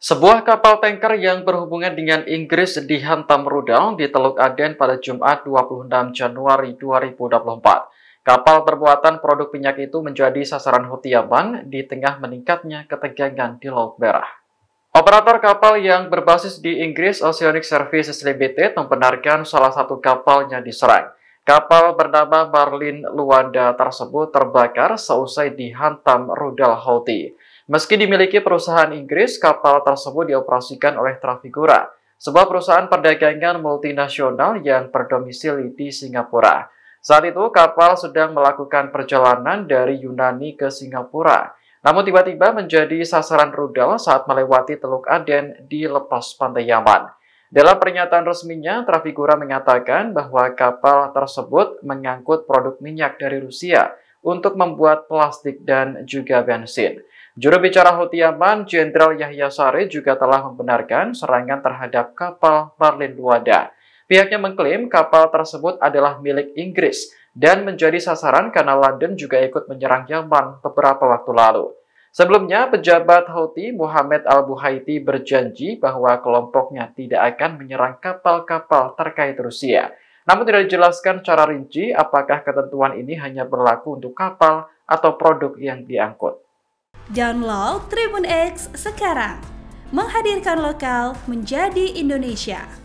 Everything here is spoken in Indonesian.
Sebuah kapal tanker yang berhubungan dengan Inggris dihantam rudal di Teluk Aden pada Jumat 26 Januari 2024. Kapal perbuatan produk minyak itu menjadi sasaran Houthi Yaman di tengah meningkatnya ketegangan di Laut Merah. Operator kapal yang berbasis di Inggris Oceanic Services Limited membenarkan salah satu kapalnya diserang. Kapal bernama Marlin Luanda tersebut terbakar seusai dihantam rudal Houthi. Meski dimiliki perusahaan Inggris, kapal tersebut dioperasikan oleh Trafigura, sebuah perusahaan perdagangan multinasional yang berdomisili di Singapura. Saat itu, kapal sedang melakukan perjalanan dari Yunani ke Singapura. Namun tiba-tiba menjadi sasaran rudal saat melewati Teluk Aden di lepas pantai Yaman. Dalam pernyataan resminya, trafikura mengatakan bahwa kapal tersebut mengangkut produk minyak dari Rusia untuk membuat plastik dan juga bensin. Juru bicara Houthi Yaman, Jenderal Yahya Sari juga telah membenarkan serangan terhadap kapal Marlin Luada. Pihaknya mengklaim kapal tersebut adalah milik Inggris dan menjadi sasaran karena London juga ikut menyerang Yaman beberapa waktu lalu. Sebelumnya, pejabat Houthi Muhammad Al-Buhaiti berjanji bahwa kelompoknya tidak akan menyerang kapal-kapal terkait Rusia. Namun tidak dijelaskan secara rinci apakah ketentuan ini hanya berlaku untuk kapal atau produk yang diangkut. Download Tribun X sekarang. Menghadirkan lokal menjadi Indonesia.